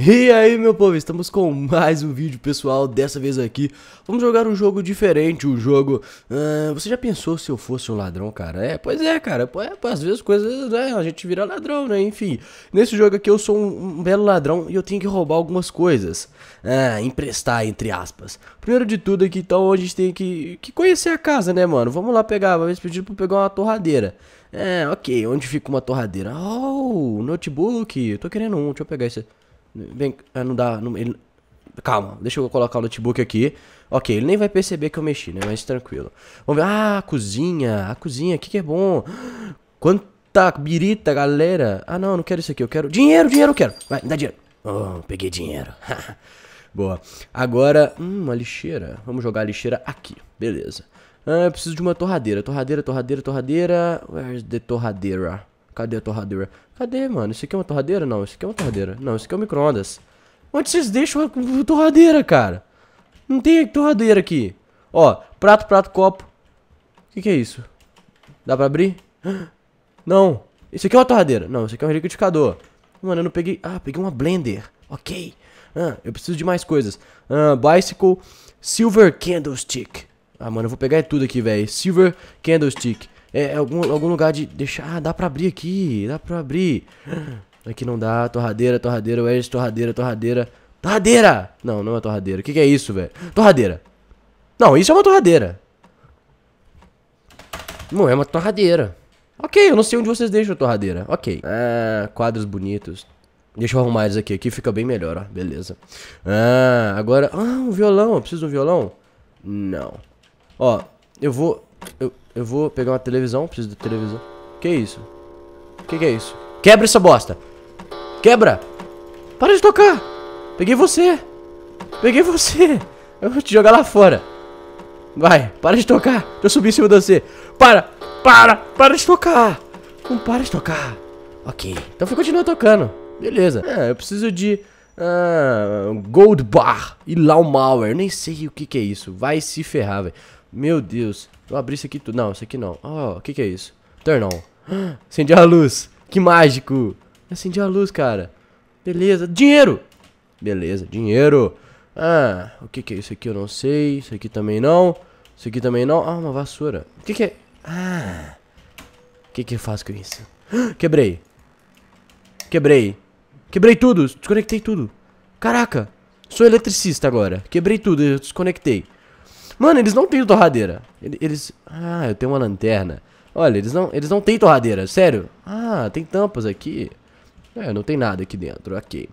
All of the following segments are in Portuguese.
E aí meu povo, estamos com mais um vídeo pessoal, dessa vez aqui Vamos jogar um jogo diferente, um jogo... Uh, você já pensou se eu fosse um ladrão, cara? É, pois é, cara, é, às vezes coisas, né, a gente vira ladrão, né, enfim Nesse jogo aqui eu sou um, um belo ladrão e eu tenho que roubar algumas coisas uh, Emprestar, entre aspas Primeiro de tudo aqui, então, a gente tem que, que conhecer a casa, né, mano Vamos lá pegar, vai me pedir pra pegar uma torradeira É, ok, onde fica uma torradeira? Oh, notebook, eu tô querendo um, deixa eu pegar esse... Vem, ah, não dá. Não, ele, calma, deixa eu colocar o notebook aqui. Ok, ele nem vai perceber que eu mexi, né? Mas tranquilo. Vamos ver. Ah, a cozinha. A cozinha, o que, que é bom? Quanta birita, galera. Ah, não, não quero isso aqui. Eu quero. Dinheiro, dinheiro, eu quero. Vai, me dá dinheiro. Oh, peguei dinheiro. Boa. Agora, hum, uma lixeira. Vamos jogar a lixeira aqui. Beleza. Ah, eu preciso de uma torradeira. Torradeira, torradeira, torradeira. Where's the torradeira? Cadê a torradeira? Cadê, mano? Isso aqui é uma torradeira? Não, isso aqui é uma torradeira. Não, isso aqui é um micro-ondas. Onde vocês deixam a torradeira, cara? Não tem torradeira aqui. Ó, prato, prato, copo. O que, que é isso? Dá pra abrir? Não. Isso aqui é uma torradeira. Não, isso aqui é um liquidificador. Mano, eu não peguei... Ah, peguei uma blender. Ok. Ah, eu preciso de mais coisas. Ah, bicycle, silver candlestick. Ah, mano, eu vou pegar tudo aqui, velho. Silver candlestick. É, é, algum, algum lugar de deixar. Ah, dá pra abrir aqui, dá pra abrir. Aqui não dá, torradeira, torradeira, Wes, torradeira, torradeira. Torradeira! Não, não é torradeira. O que, que é isso, velho? Torradeira. Não, isso é uma torradeira. Não é uma torradeira. Ok, eu não sei onde vocês deixam a torradeira. Ok. Ah, quadros bonitos. Deixa eu arrumar eles aqui. Aqui fica bem melhor, ó. Beleza. Ah, agora... Ah, um violão. Eu preciso de um violão? Não. Ó, eu vou... Eu, eu vou pegar uma televisão, preciso de televisão. Que isso? Que que é isso? Quebra essa bosta! Quebra! Para de tocar! Peguei você! Peguei você! Eu vou te jogar lá fora! Vai, para de tocar! Eu subi em cima de você! Para! Para! Para de tocar! Não para de tocar! Ok, então continua tocando. Beleza. É, eu preciso de... Ah, Gold Bar e Laumauer. Nem sei o que, que é isso. Vai se ferrar, velho. Meu Deus. Eu abri isso aqui tudo. Não, isso aqui não. Ó, oh, o que, que é isso? Turn on. Acendi a luz. Que mágico. Acendi a luz, cara. Beleza. Dinheiro. Beleza, dinheiro. Ah, o que, que é isso aqui? Eu não sei. Isso aqui também não. Isso aqui também não. Ah, uma vassoura. O que, que é? Ah. O que, que eu faço com isso? quebrei. Quebrei. Quebrei tudo. Desconectei tudo. Caraca. Sou eletricista agora. Quebrei tudo. Eu desconectei. Mano, eles não têm torradeira. Eles. Ah, eu tenho uma lanterna. Olha, eles não, eles não têm torradeira, sério. Ah, tem tampas aqui. É, não tem nada aqui dentro, ok.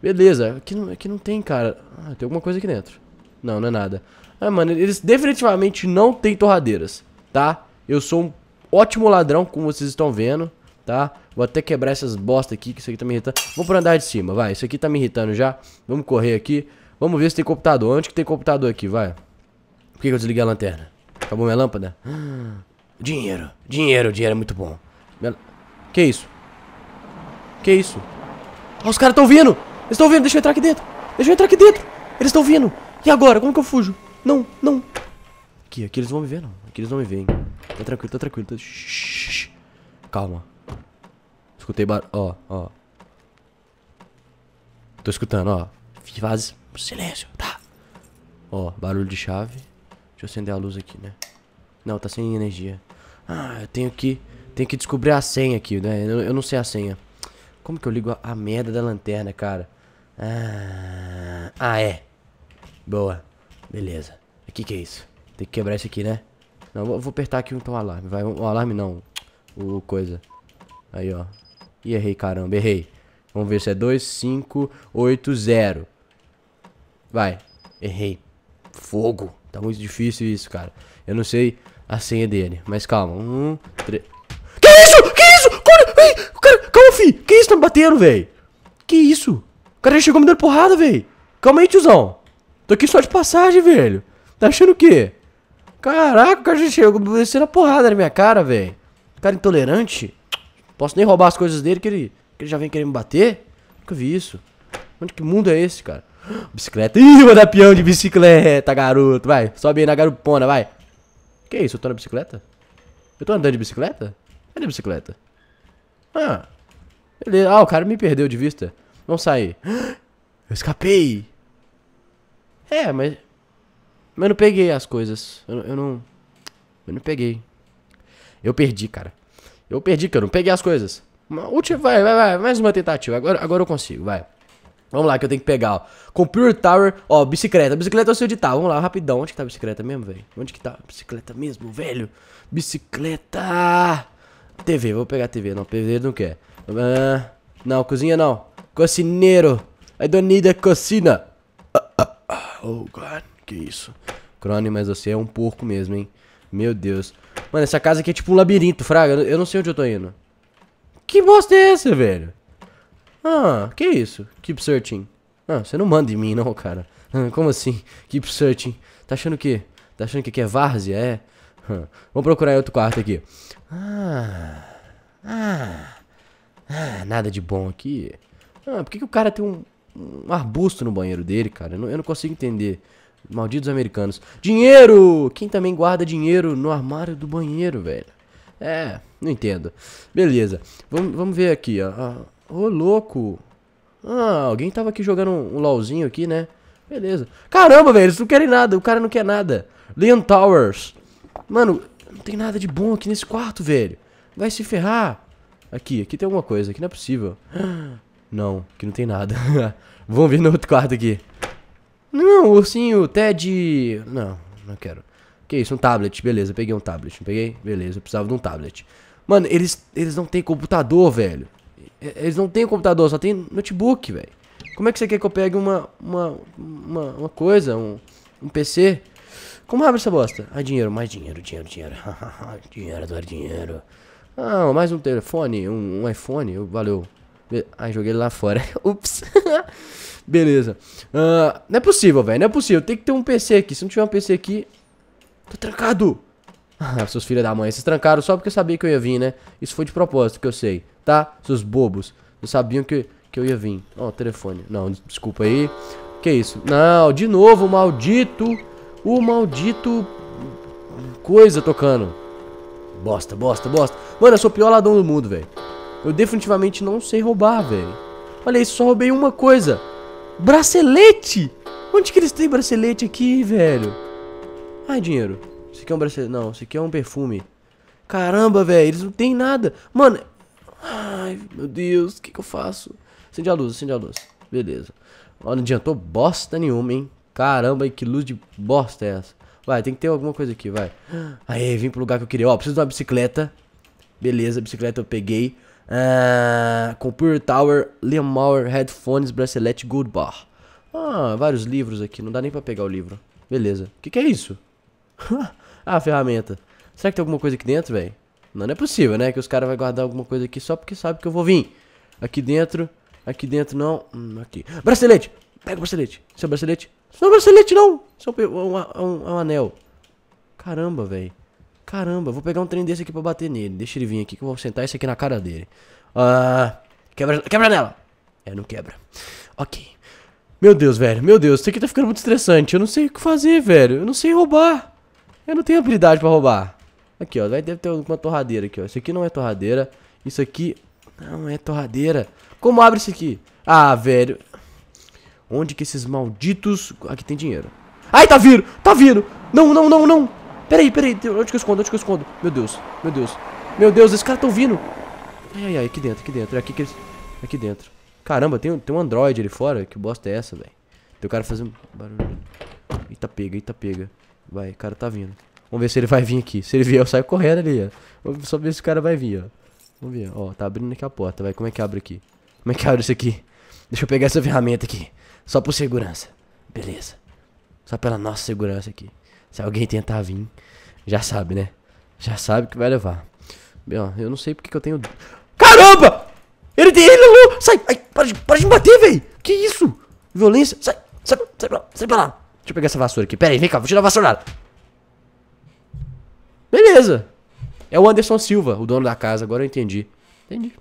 Beleza, aqui não, aqui não tem, cara. Ah, tem alguma coisa aqui dentro. Não, não é nada. Ah, mano, eles definitivamente não têm torradeiras, tá? Eu sou um ótimo ladrão, como vocês estão vendo, tá? Vou até quebrar essas bosta aqui, que isso aqui tá me irritando. Vou pro andar de cima, vai. Isso aqui tá me irritando já. Vamos correr aqui. Vamos ver se tem computador. Onde que tem computador aqui, vai? Por que eu desliguei a lanterna? Acabou minha lâmpada? Dinheiro, dinheiro, dinheiro é muito bom. Que isso? Que isso? Oh, os caras estão vindo! Eles estão vindo, deixa eu entrar aqui dentro! Deixa eu entrar aqui dentro! Eles estão vindo! E agora? Como que eu fujo? Não, não! Aqui, aqui eles vão me ver, não. Aqui eles vão me ver, hein. Tá tranquilo, tá tranquilo. Tá... Calma. Escutei bar... Ó, ó. Tô escutando, ó. Faz silêncio, tá? Ó, barulho de chave. Deixa eu acender a luz aqui, né? Não, tá sem energia. Ah, eu tenho que... Tenho que descobrir a senha aqui, né? Eu, eu não sei a senha. Como que eu ligo a, a merda da lanterna, cara? Ah, ah, é. Boa. Beleza. O que que é isso? Tem que quebrar isso aqui, né? Não, vou, vou apertar aqui então o alarme. Vai, o alarme não. O coisa. Aí, ó. Ih, errei, caramba. Errei. Vamos ver se é 2580. Vai. Errei. Fogo. Tá muito difícil isso, cara. Eu não sei a senha dele. Mas calma. Um, três. Que isso? Que isso? Corre! ei, cara, calma, fi. Que isso? Tá me batendo, velho. Que isso? O cara já chegou me dando porrada, velho. Calma aí, tiozão. Tô aqui só de passagem, velho. Tá achando o quê? Caraca, o cara já chegou descendo a porrada na minha cara, velho. Cara é intolerante. Posso nem roubar as coisas dele que ele, que ele já vem querendo me bater? Nunca vi isso. Onde que mundo é esse, cara? Bicicleta. Ih, vou dar peão de bicicleta, garoto. Vai, sobe aí na garupona, vai. Que isso, eu tô na bicicleta? Eu tô andando de bicicleta? Cadê a bicicleta? Ah, beleza. Ah, o cara me perdeu de vista. Vamos sair. Eu escapei. É, mas... Mas eu não peguei as coisas. Eu, eu não... Eu não peguei. Eu perdi, cara. Eu perdi, que eu não peguei as coisas. Uma última, vai, vai, vai. Mais uma tentativa. Agora, agora eu consigo, vai. Vamos lá, que eu tenho que pegar, ó. Computer Tower, ó, bicicleta. Bicicleta é eu sei onde tá. Vamos lá, rapidão. Onde que tá a bicicleta mesmo, velho? Onde que tá? Bicicleta mesmo, velho? Bicicleta! TV, vou pegar a TV. Não, TV não quer. Uh, não, cozinha não. Cocineiro. I don't need a cocina. Ah, ah, oh, God. Que isso. Crone, mas você é um porco mesmo, hein? Meu Deus. Mano, essa casa aqui é tipo um labirinto, fraga. Eu não sei onde eu tô indo. Que bosta é essa, velho? Ah, que isso? Keep searching. Ah, você não manda em mim, não, cara. Ah, como assim? Keep searching. Tá achando que? Tá achando que aqui é várzea? É? Ah, vamos procurar em outro quarto aqui. Ah. Ah. Ah, nada de bom aqui. Ah, por que, que o cara tem um, um arbusto no banheiro dele, cara? Eu não, eu não consigo entender. Malditos americanos. Dinheiro! Quem também guarda dinheiro no armário do banheiro, velho? É, não entendo. Beleza. Vamos vamo ver aqui, ó. Ah, Ô, louco. Ah, alguém tava aqui jogando um, um LOLzinho aqui, né? Beleza. Caramba, velho, eles não querem nada. O cara não quer nada. Leon Towers. Mano, não tem nada de bom aqui nesse quarto, velho. Vai se ferrar. Aqui, aqui tem alguma coisa. Aqui não é possível. Não, aqui não tem nada. Vamos vir no outro quarto aqui. Não, ursinho, Ted... Não, não quero. Que isso, um tablet. Beleza, peguei um tablet. Peguei? Beleza, eu precisava de um tablet. Mano, eles, eles não têm computador, velho. É, eles não têm computador, só tem notebook, velho. Como é que você quer que eu pegue uma, uma, uma, uma coisa, um, um PC? Como abre essa bosta? Ah, dinheiro, mais dinheiro, dinheiro, dinheiro. dinheiro, adoro dinheiro. Ah, mais um telefone, um, um iPhone, valeu. Ai, ah, joguei ele lá fora. Ups. Beleza. Uh, não é possível, velho. Não é possível. Tem que ter um PC aqui. Se não tiver um PC aqui. Tô trancado. Ah, seus filhos da mãe. Vocês trancaram só porque eu sabia que eu ia vir, né? Isso foi de propósito, que eu sei tá? Seus bobos. Não sabiam que, que eu ia vir. Ó, oh, telefone. Não, desculpa aí. Que isso? Não, de novo o maldito. O maldito. Coisa tocando. Bosta, bosta, bosta. Mano, eu sou o pior ladrão do mundo, velho. Eu definitivamente não sei roubar, velho. Olha isso, só roubei uma coisa. Bracelete! Onde que eles têm bracelete aqui, velho? Ai, dinheiro. Isso aqui é um bracelete. Não, isso aqui é um perfume. Caramba, velho, eles não têm nada. Mano, Ai, meu Deus, o que, que eu faço? Acende a luz, acende a luz. Beleza. Ó, não adiantou bosta nenhuma, hein? Caramba, que luz de bosta é essa? Vai, tem que ter alguma coisa aqui, vai. Aí, vim pro lugar que eu queria. Ó, preciso de uma bicicleta. Beleza, bicicleta eu peguei. Ah, computer Tower, Leonmauer, Headphones, Bracelete, Gold Bar. Ah, vários livros aqui. Não dá nem pra pegar o livro. Beleza. O que, que é isso? ah, ferramenta. Será que tem alguma coisa aqui dentro, velho? Não, não é possível, né? Que os caras vão guardar alguma coisa aqui só porque sabe que eu vou vir. Aqui dentro. Aqui dentro não. Hum, aqui. Bracelete! Pega o bracelete. Seu bracelete. Seu bracelete não! Seu é um, um, um, anel. Caramba, velho. Caramba, vou pegar um trem desse aqui pra bater nele. Deixa ele vir aqui que eu vou sentar isso aqui na cara dele. Ah. Quebra, quebra nela! É, não quebra. Ok. Meu Deus, velho. Meu Deus, isso aqui tá ficando muito estressante. Eu não sei o que fazer, velho. Eu não sei roubar. Eu não tenho habilidade pra roubar. Aqui, ó, deve ter alguma torradeira aqui, ó. Isso aqui não é torradeira. Isso aqui não é torradeira. Como abre isso aqui? Ah, velho. Onde que esses malditos... Aqui tem dinheiro. Ai, tá vindo! Tá vindo! Não, não, não, não! Peraí, peraí. Onde que eu escondo? Onde que eu escondo? Meu Deus, meu Deus. Meu Deus, esses caras tão vindo. Ai, ai, ai. Aqui dentro, aqui dentro. É aqui Aqui dentro. Caramba, tem, tem um android ali fora. Que bosta é essa, velho? Tem o cara fazendo barulho. Eita, pega, eita, pega. Vai, o cara tá vindo. Vamos ver se ele vai vir aqui. Se ele vier, eu saio correndo ali, ó. Vamos só ver se o cara vai vir, ó. Vamos ver, ó. Tá abrindo aqui a porta, vai. Como é que abre aqui? Como é que abre isso aqui? Deixa eu pegar essa ferramenta aqui. Só por segurança. Beleza. Só pela nossa segurança aqui. Se alguém tentar vir, já sabe, né? Já sabe que vai levar. Bem, ó, eu não sei porque que eu tenho... Caramba! Ele tem... Ele Sai! Ai, para, de, para de me bater, velho! Que isso? Violência! Sai! Sai, sai, pra, sai pra lá! Deixa eu pegar essa vassoura aqui. Pera aí, vem cá, vou tirar a vassourada. Beleza. É o Anderson Silva, o dono da casa, agora eu entendi. Entendi.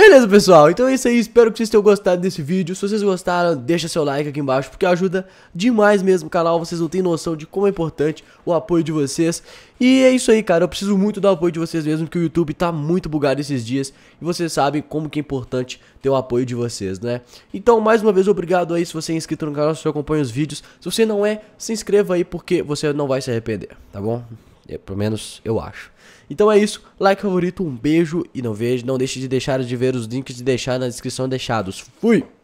Beleza, pessoal? Então é isso aí, espero que vocês tenham gostado desse vídeo. Se vocês gostaram, deixa seu like aqui embaixo, porque ajuda demais mesmo o canal. Vocês não têm noção de como é importante o apoio de vocês. E é isso aí, cara. Eu preciso muito do apoio de vocês mesmo, que o YouTube tá muito bugado esses dias. E vocês sabem como que é importante ter o apoio de vocês, né? Então, mais uma vez, obrigado aí se você é inscrito no canal, se você acompanha os vídeos. Se você não é, se inscreva aí, porque você não vai se arrepender, tá bom? É, pelo menos eu acho. Então é isso, like favorito, um beijo e não vejo, não deixe de deixar de ver os links de deixar na descrição deixados. Fui!